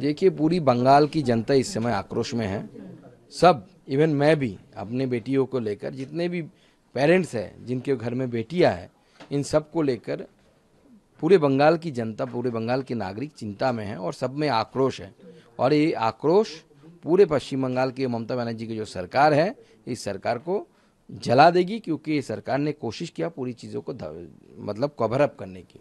देखिए पूरी बंगाल की जनता इस समय आक्रोश में है सब इवन मैं भी अपने बेटियों को लेकर जितने भी पेरेंट्स हैं जिनके घर में बेटियां हैं इन सब को लेकर पूरे बंगाल की जनता पूरे बंगाल के नागरिक चिंता में है और सब में आक्रोश है और ये आक्रोश पूरे पश्चिम बंगाल की ममता बनर्जी की जो सरकार है इस सरकार को जला देगी क्योंकि सरकार ने कोशिश किया पूरी चीज़ों को मतलब कवर अप करने की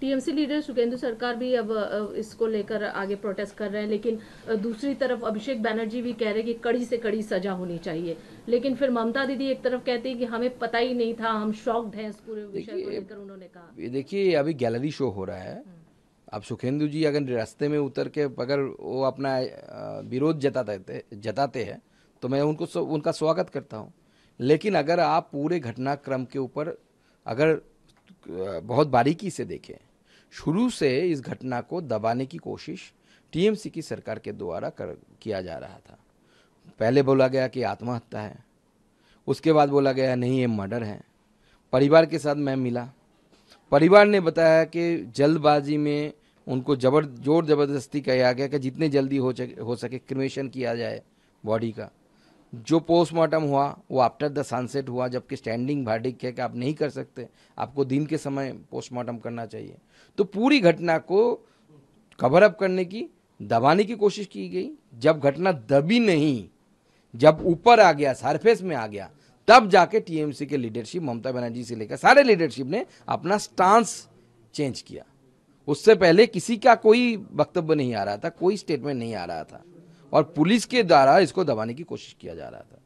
टीएमसी लीडर सुखेंदु सरकार भी अब इसको लेकर आगे प्रोटेस्ट कर रहे हैं लेकिन दूसरी तरफ अभिषेक बैनर्जी भी कह रहे हैं कि कड़ी से कड़ी सजा होनी चाहिए लेकिन फिर ममता दीदी एक तरफ कहती है कि हमें पता ही नहीं था हम शॉक्ड हैं इस पूरे विषय को लेकर उन्होंने कहा देखिए अभी गैलरी शो हो रहा है अब सुखेंदु जी अगर रास्ते में उतर के अगर वो अपना विरोध जताते जताते हैं तो मैं उनको उनका स्वागत करता हूँ लेकिन अगर आप पूरे घटनाक्रम के ऊपर अगर बहुत बारीकी से देखें शुरू से इस घटना को दबाने की कोशिश टीएमसी की सरकार के द्वारा कर किया जा रहा था पहले बोला गया कि आत्महत्या है उसके बाद बोला गया नहीं ये मर्डर है परिवार के साथ मैं मिला परिवार ने बताया कि जल्दबाजी में उनको जबर जोर जबरदस्ती कहा गया कि जितने जल्दी हो हो सके क्रिमेशन किया जाए बॉडी का जो पोस्टमार्टम हुआ वो आफ्टर द सनसेट हुआ जबकि स्टैंडिंग वर्डिक है कि आप नहीं कर सकते आपको दिन के समय पोस्टमार्टम करना चाहिए तो पूरी घटना को कवर अप करने की दबाने की कोशिश की गई जब घटना दबी नहीं जब ऊपर आ गया सरफेस में आ गया तब जाके टीएमसी के लीडरशिप ममता बनर्जी से लेकर सारे लीडरशिप ने अपना स्टांस चेंज किया उससे पहले किसी का कोई वक्तव्य नहीं आ रहा था कोई स्टेटमेंट नहीं आ रहा था और पुलिस के द्वारा इसको दबाने की कोशिश किया जा रहा था